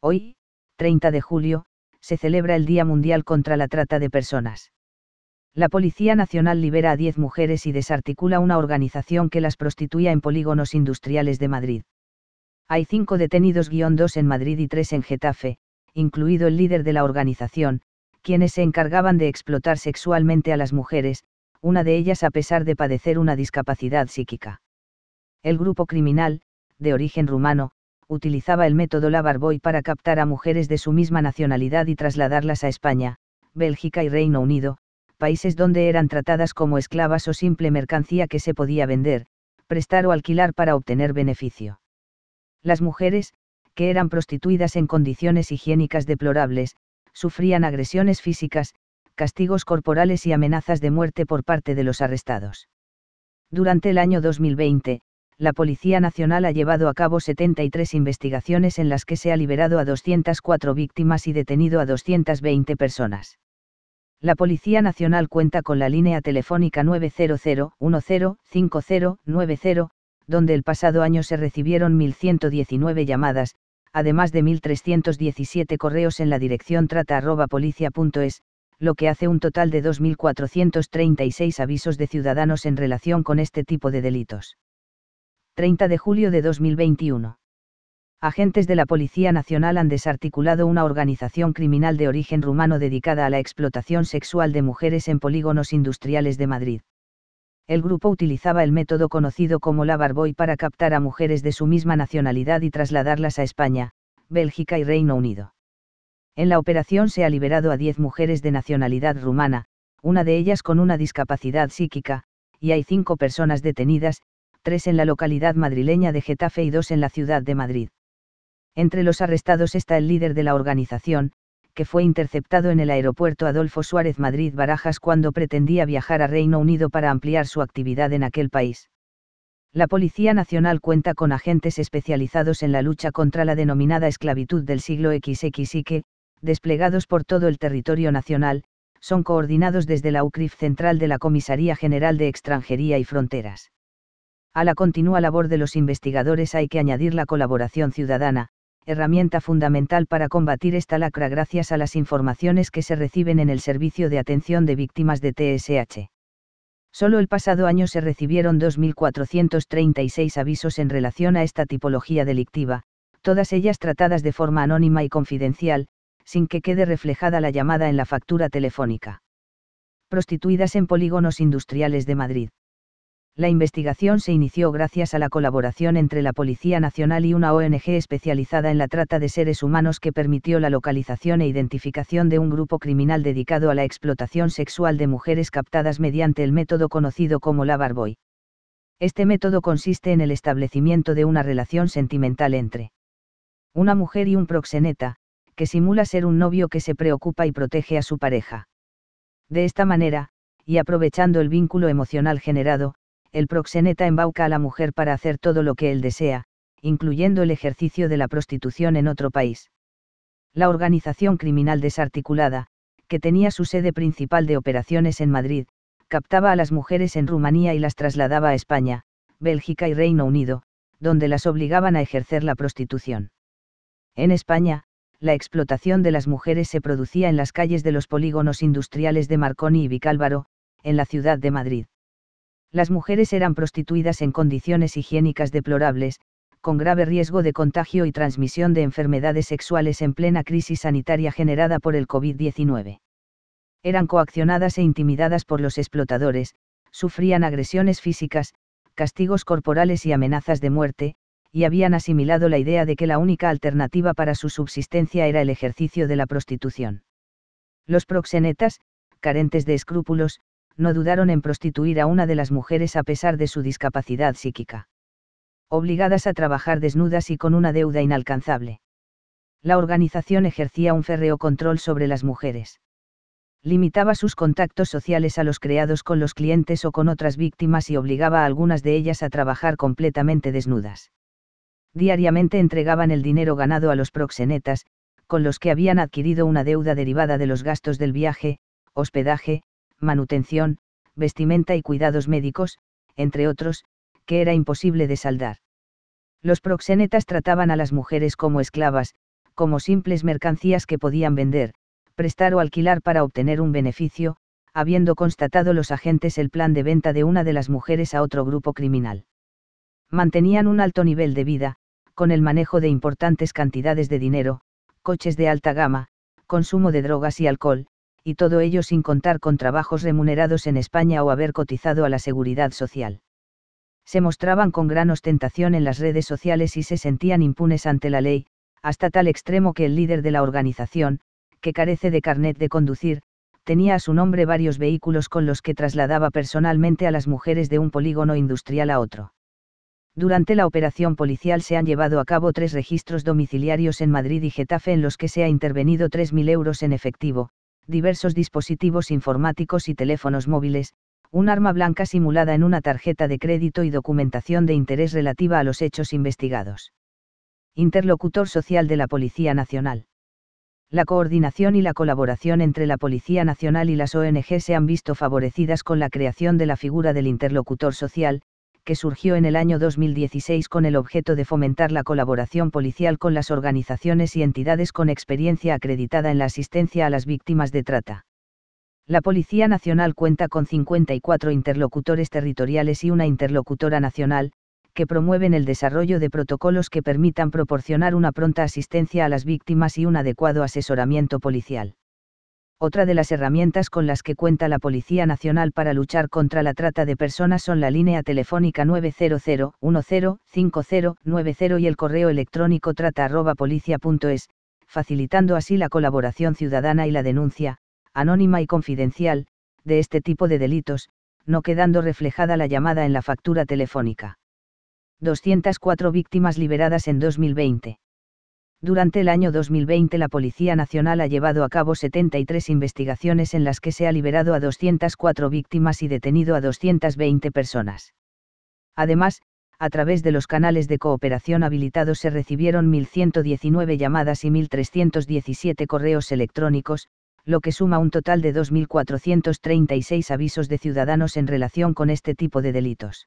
Hoy, 30 de julio, se celebra el Día Mundial contra la Trata de Personas. La Policía Nacional libera a 10 mujeres y desarticula una organización que las prostituía en polígonos industriales de Madrid. Hay cinco detenidos 2 en Madrid y tres en Getafe, incluido el líder de la organización, quienes se encargaban de explotar sexualmente a las mujeres, una de ellas a pesar de padecer una discapacidad psíquica. El grupo criminal, de origen rumano, utilizaba el método Lavarboy para captar a mujeres de su misma nacionalidad y trasladarlas a España, Bélgica y Reino Unido, países donde eran tratadas como esclavas o simple mercancía que se podía vender, prestar o alquilar para obtener beneficio. Las mujeres, que eran prostituidas en condiciones higiénicas deplorables, sufrían agresiones físicas, castigos corporales y amenazas de muerte por parte de los arrestados. Durante el año 2020, la Policía Nacional ha llevado a cabo 73 investigaciones en las que se ha liberado a 204 víctimas y detenido a 220 personas. La Policía Nacional cuenta con la línea telefónica 900 donde el pasado año se recibieron 1.119 llamadas, además de 1.317 correos en la dirección trata.policia.es, lo que hace un total de 2.436 avisos de ciudadanos en relación con este tipo de delitos. 30 de julio de 2021. Agentes de la Policía Nacional han desarticulado una organización criminal de origen rumano dedicada a la explotación sexual de mujeres en polígonos industriales de Madrid. El grupo utilizaba el método conocido como la Barboy para captar a mujeres de su misma nacionalidad y trasladarlas a España, Bélgica y Reino Unido. En la operación se ha liberado a 10 mujeres de nacionalidad rumana, una de ellas con una discapacidad psíquica, y hay cinco personas detenidas, en la localidad madrileña de Getafe y dos en la ciudad de Madrid. Entre los arrestados está el líder de la organización, que fue interceptado en el aeropuerto Adolfo Suárez Madrid Barajas cuando pretendía viajar a Reino Unido para ampliar su actividad en aquel país. La Policía Nacional cuenta con agentes especializados en la lucha contra la denominada esclavitud del siglo XX y que, desplegados por todo el territorio nacional, son coordinados desde la UCRIF central de la Comisaría General de Extranjería y Fronteras. A la continua labor de los investigadores hay que añadir la colaboración ciudadana, herramienta fundamental para combatir esta lacra gracias a las informaciones que se reciben en el Servicio de Atención de Víctimas de TSH. Solo el pasado año se recibieron 2.436 avisos en relación a esta tipología delictiva, todas ellas tratadas de forma anónima y confidencial, sin que quede reflejada la llamada en la factura telefónica. Prostituidas en polígonos industriales de Madrid la investigación se inició gracias a la colaboración entre la Policía Nacional y una ONG especializada en la trata de seres humanos que permitió la localización e identificación de un grupo criminal dedicado a la explotación sexual de mujeres captadas mediante el método conocido como la barboy. Este método consiste en el establecimiento de una relación sentimental entre una mujer y un proxeneta, que simula ser un novio que se preocupa y protege a su pareja. De esta manera, y aprovechando el vínculo emocional generado, el proxeneta embauca a la mujer para hacer todo lo que él desea, incluyendo el ejercicio de la prostitución en otro país. La organización criminal desarticulada, que tenía su sede principal de operaciones en Madrid, captaba a las mujeres en Rumanía y las trasladaba a España, Bélgica y Reino Unido, donde las obligaban a ejercer la prostitución. En España, la explotación de las mujeres se producía en las calles de los polígonos industriales de Marconi y Vicálvaro, en la ciudad de Madrid las mujeres eran prostituidas en condiciones higiénicas deplorables, con grave riesgo de contagio y transmisión de enfermedades sexuales en plena crisis sanitaria generada por el COVID-19. Eran coaccionadas e intimidadas por los explotadores, sufrían agresiones físicas, castigos corporales y amenazas de muerte, y habían asimilado la idea de que la única alternativa para su subsistencia era el ejercicio de la prostitución. Los proxenetas, carentes de escrúpulos, no dudaron en prostituir a una de las mujeres a pesar de su discapacidad psíquica. Obligadas a trabajar desnudas y con una deuda inalcanzable. La organización ejercía un férreo control sobre las mujeres. Limitaba sus contactos sociales a los creados con los clientes o con otras víctimas y obligaba a algunas de ellas a trabajar completamente desnudas. Diariamente entregaban el dinero ganado a los proxenetas, con los que habían adquirido una deuda derivada de los gastos del viaje, hospedaje, manutención, vestimenta y cuidados médicos, entre otros, que era imposible de saldar. Los proxenetas trataban a las mujeres como esclavas, como simples mercancías que podían vender, prestar o alquilar para obtener un beneficio, habiendo constatado los agentes el plan de venta de una de las mujeres a otro grupo criminal. Mantenían un alto nivel de vida, con el manejo de importantes cantidades de dinero, coches de alta gama, consumo de drogas y alcohol, y todo ello sin contar con trabajos remunerados en España o haber cotizado a la seguridad social. Se mostraban con gran ostentación en las redes sociales y se sentían impunes ante la ley, hasta tal extremo que el líder de la organización, que carece de carnet de conducir, tenía a su nombre varios vehículos con los que trasladaba personalmente a las mujeres de un polígono industrial a otro. Durante la operación policial se han llevado a cabo tres registros domiciliarios en Madrid y Getafe en los que se ha intervenido 3.000 euros en efectivo, diversos dispositivos informáticos y teléfonos móviles, un arma blanca simulada en una tarjeta de crédito y documentación de interés relativa a los hechos investigados. Interlocutor social de la Policía Nacional. La coordinación y la colaboración entre la Policía Nacional y las ONG se han visto favorecidas con la creación de la figura del interlocutor social, que surgió en el año 2016 con el objeto de fomentar la colaboración policial con las organizaciones y entidades con experiencia acreditada en la asistencia a las víctimas de trata. La Policía Nacional cuenta con 54 interlocutores territoriales y una interlocutora nacional, que promueven el desarrollo de protocolos que permitan proporcionar una pronta asistencia a las víctimas y un adecuado asesoramiento policial. Otra de las herramientas con las que cuenta la Policía Nacional para luchar contra la trata de personas son la línea telefónica 900 y el correo electrónico trata@policia.es, facilitando así la colaboración ciudadana y la denuncia, anónima y confidencial, de este tipo de delitos, no quedando reflejada la llamada en la factura telefónica. 204 víctimas liberadas en 2020. Durante el año 2020 la Policía Nacional ha llevado a cabo 73 investigaciones en las que se ha liberado a 204 víctimas y detenido a 220 personas. Además, a través de los canales de cooperación habilitados se recibieron 1.119 llamadas y 1.317 correos electrónicos, lo que suma un total de 2.436 avisos de ciudadanos en relación con este tipo de delitos.